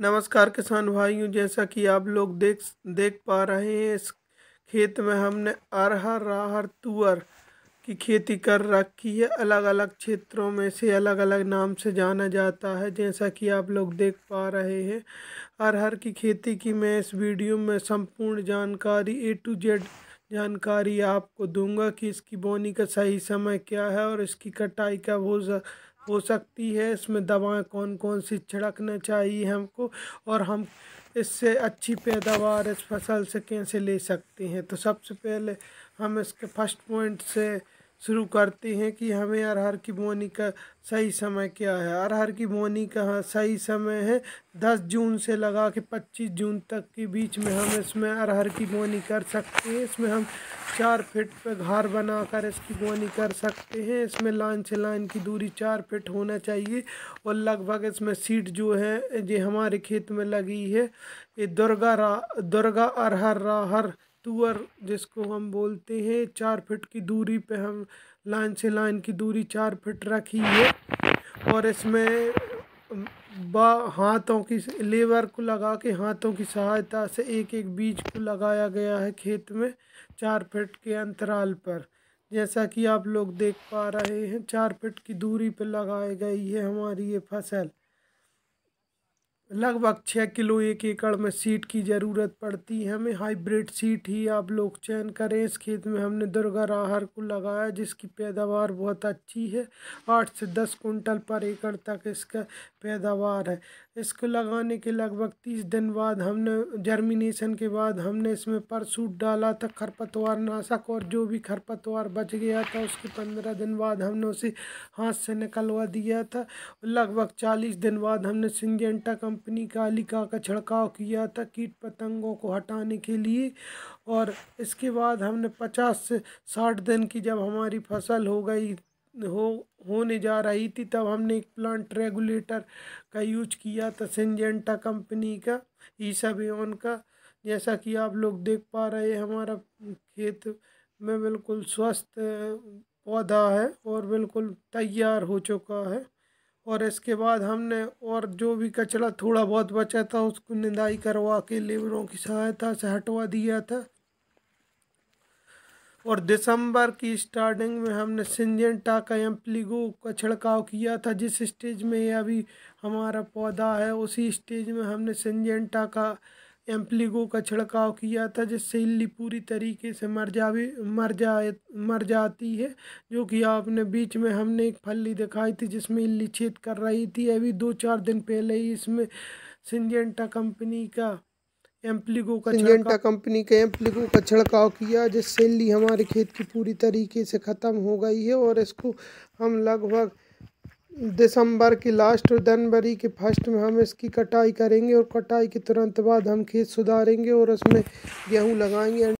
नमस्कार किसान भाइयों जैसा कि आप लोग देख देख पा रहे हैं इस खेत में हमने अरहर राहर तुअर की खेती कर रखी है अलग अलग क्षेत्रों में से अलग अलग नाम से जाना जाता है जैसा कि आप लोग देख पा रहे हैं अरहर की खेती की मैं इस वीडियो में संपूर्ण जानकारी ए टू जेड जानकारी आपको दूंगा कि इसकी बोनी का सही समय क्या है और इसकी कटाई का वो हो सकती है इसमें दवाएं कौन कौन सी छिड़कना चाहिए हमको और हम इससे अच्छी पैदावार इस फसल से कैसे ले सकते हैं तो सबसे पहले हम इसके फर्स्ट पॉइंट से शुरू करते हैं कि हमें अरहर की बोनी का सही समय क्या है अरहर की बोनी का हाँ, सही समय है दस जून से लगा के पच्चीस जून तक के बीच में हम इसमें अरहर की बोनी कर सकते हैं इसमें हम चार फिट पर घर बनाकर इसकी बोनी कर सकते हैं इसमें लाइन से लाइन की दूरी चार फिट होना चाहिए और लगभग इसमें सीट जो है ये हमारे खेत में लगी है ये दुर्गा रा दुर्गा अरहर राहर तुअर जिसको हम बोलते हैं चार फिट की दूरी पे हम लाइन से लाइन की दूरी चार फिट रखी है और इसमें बा हाथों की लेबर को लगा के हाथों की सहायता से एक एक बीज को लगाया गया है खेत में चार फिट के अंतराल पर जैसा कि आप लोग देख पा रहे हैं चार फिट की दूरी पर लगाई गई है हमारी ये फसल लगभग छः किलो एक एकड़ में सीट की ज़रूरत पड़ती है हमें हाइब्रिड सीट ही आप लोग चयन करें इस खेत में हमने दुर्गा राहर को लगाया जिसकी पैदावार बहुत अच्छी है आठ से दस कुंटल पर एकड़ तक इसका पैदावार है इसको लगाने के लगभग तीस दिन बाद हमने जर्मिनेशन के बाद हमने इसमें परसूट डाला था खरपतवार नाशक और जो भी खरपतवार बच गया था उसके पंद्रह दिन बाद हमने उसे हाथ से निकलवा दिया था लगभग चालीस दिन बाद हमने सिंजेंटा कंपनी का अलिका का छिड़काव किया था कीट पतंगों को हटाने के लिए और इसके बाद हमने पचास से साठ दिन की जब हमारी फसल हो गई हो होने जा रही थी तब हमने एक प्लांट रेगुलेटर का यूज किया था सेंजेंटा कंपनी का ईसा बेन का जैसा कि आप लोग देख पा रहे हैं हमारा खेत में बिल्कुल स्वस्थ पौधा है और बिल्कुल तैयार हो चुका है और इसके बाद हमने और जो भी कचरा थोड़ा बहुत बचा था उसको निंदाई करवा के लेबरों की सहायता से हटवा दिया था और दिसंबर की स्टार्टिंग में हमने सिंजेंटा का एम्प्लीगो का छिड़काव किया था जिस स्टेज में ये अभी हमारा पौधा है उसी स्टेज में हमने सिंजेंटा का एम्पलीगो का छिड़काव किया था जिससे इल्ली पूरी तरीके से मर जावे मर जाए मर जाती है जो कि आपने बीच में हमने एक फली दिखाई थी जिसमें इल्ली छेद कर रही थी अभी दो चार दिन पहले ही इसमें सिंजेंटा कंपनी का एम्प्लीगो का सिंजेंटा कंपनी के एम्पलिगो का छिड़काव किया जिससे ली हमारे खेत की पूरी तरीके से ख़त्म हो गई है और इसको हम लगभग दिसंबर की लास्ट और जनवरी के फर्स्ट में हम इसकी कटाई करेंगे और कटाई के तुरंत बाद हम खेत सुधारेंगे और उसमें गेहूँ लगाएंगे